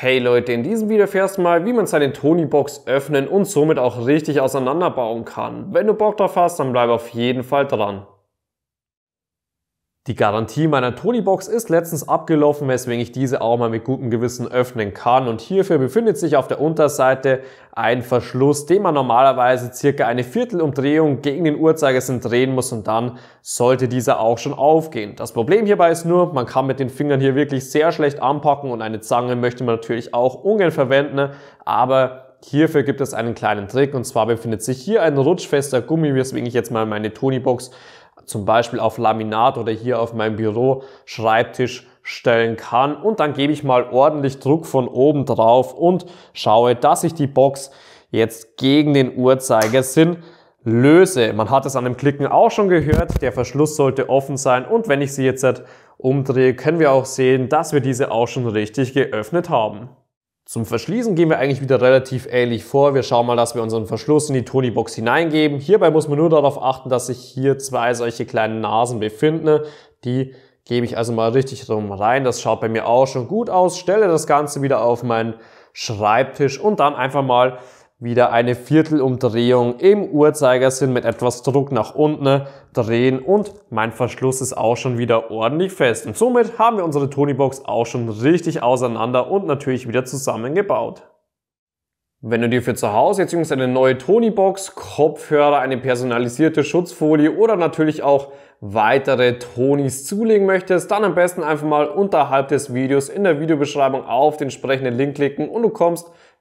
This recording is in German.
Hey Leute, in diesem Video erfährst du mal, wie man seine Tonybox öffnen und somit auch richtig auseinanderbauen kann. Wenn du Bock drauf hast, dann bleib auf jeden Fall dran. Die Garantie meiner Tonybox ist letztens abgelaufen, weswegen ich diese auch mal mit gutem Gewissen öffnen kann und hierfür befindet sich auf der Unterseite ein Verschluss, den man normalerweise circa eine Viertelumdrehung gegen den Uhrzeigersinn drehen muss und dann sollte dieser auch schon aufgehen. Das Problem hierbei ist nur, man kann mit den Fingern hier wirklich sehr schlecht anpacken und eine Zange möchte man natürlich auch ungern verwenden, aber Hierfür gibt es einen kleinen Trick und zwar befindet sich hier ein rutschfester Gummi, weswegen ich jetzt mal meine Tonybox zum Beispiel auf Laminat oder hier auf meinem Büro Schreibtisch stellen kann und dann gebe ich mal ordentlich Druck von oben drauf und schaue, dass ich die Box jetzt gegen den Uhrzeigersinn löse. Man hat es an dem Klicken auch schon gehört, der Verschluss sollte offen sein und wenn ich sie jetzt umdrehe, können wir auch sehen, dass wir diese auch schon richtig geöffnet haben. Zum Verschließen gehen wir eigentlich wieder relativ ähnlich vor. Wir schauen mal, dass wir unseren Verschluss in die Tonybox hineingeben. Hierbei muss man nur darauf achten, dass sich hier zwei solche kleinen Nasen befinden. Die gebe ich also mal richtig rum rein. Das schaut bei mir auch schon gut aus. Stelle das Ganze wieder auf meinen Schreibtisch und dann einfach mal wieder eine Viertelumdrehung im Uhrzeigersinn mit etwas Druck nach unten drehen und mein Verschluss ist auch schon wieder ordentlich fest. Und somit haben wir unsere Tonybox auch schon richtig auseinander und natürlich wieder zusammengebaut. Wenn du dir für zu Hause jetzt eine neue Tonybox, Kopfhörer, eine personalisierte Schutzfolie oder natürlich auch weitere Tonys zulegen möchtest, dann am besten einfach mal unterhalb des Videos in der Videobeschreibung auf den entsprechenden Link klicken und du kommst